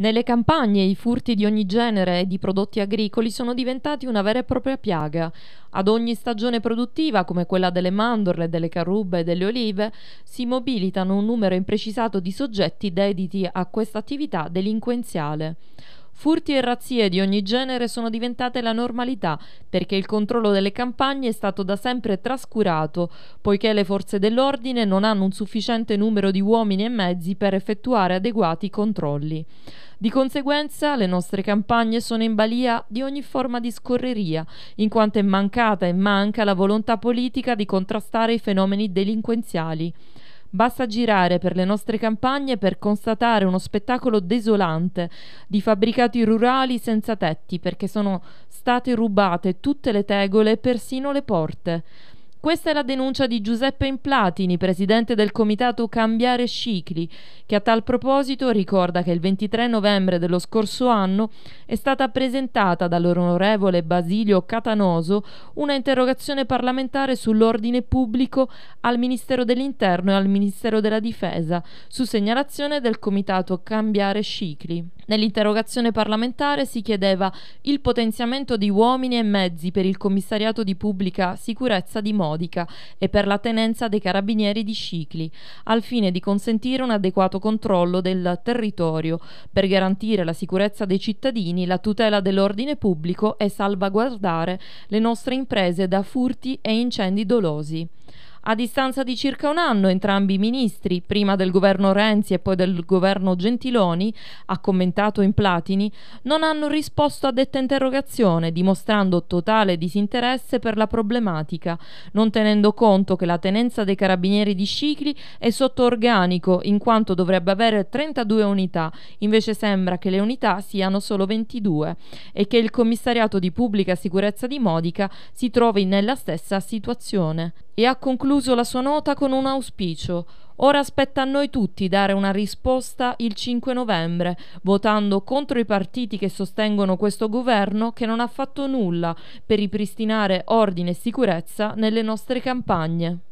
Nelle campagne i furti di ogni genere e di prodotti agricoli sono diventati una vera e propria piaga. Ad ogni stagione produttiva, come quella delle mandorle, delle carrubbe e delle olive, si mobilitano un numero imprecisato di soggetti dediti a questa attività delinquenziale. Furti e razzie di ogni genere sono diventate la normalità perché il controllo delle campagne è stato da sempre trascurato, poiché le forze dell'ordine non hanno un sufficiente numero di uomini e mezzi per effettuare adeguati controlli. Di conseguenza le nostre campagne sono in balia di ogni forma di scorreria, in quanto è mancata e manca la volontà politica di contrastare i fenomeni delinquenziali. Basta girare per le nostre campagne per constatare uno spettacolo desolante di fabbricati rurali senza tetti perché sono state rubate tutte le tegole e persino le porte. Questa è la denuncia di Giuseppe Implatini, presidente del comitato Cambiare Cicli, che a tal proposito ricorda che il 23 novembre dello scorso anno è stata presentata dall'onorevole Basilio Catanoso una interrogazione parlamentare sull'ordine pubblico al Ministero dell'Interno e al Ministero della Difesa, su segnalazione del comitato Cambiare Cicli. Nell'interrogazione parlamentare si chiedeva il potenziamento di uomini e mezzi per il commissariato di pubblica sicurezza di Modica e per la tenenza dei carabinieri di Scicli, al fine di consentire un adeguato controllo del territorio, per garantire la sicurezza dei cittadini, la tutela dell'ordine pubblico e salvaguardare le nostre imprese da furti e incendi dolosi. A distanza di circa un anno entrambi i ministri, prima del governo Renzi e poi del governo Gentiloni, ha commentato in Platini, non hanno risposto a detta interrogazione, dimostrando totale disinteresse per la problematica, non tenendo conto che la tenenza dei carabinieri di Scicli è sotto organico, in quanto dovrebbe avere 32 unità, invece sembra che le unità siano solo 22 e che il commissariato di pubblica sicurezza di Modica si trovi nella stessa situazione e ha concluso la sua nota con un auspicio. Ora aspetta a noi tutti dare una risposta il 5 novembre, votando contro i partiti che sostengono questo governo che non ha fatto nulla per ripristinare ordine e sicurezza nelle nostre campagne.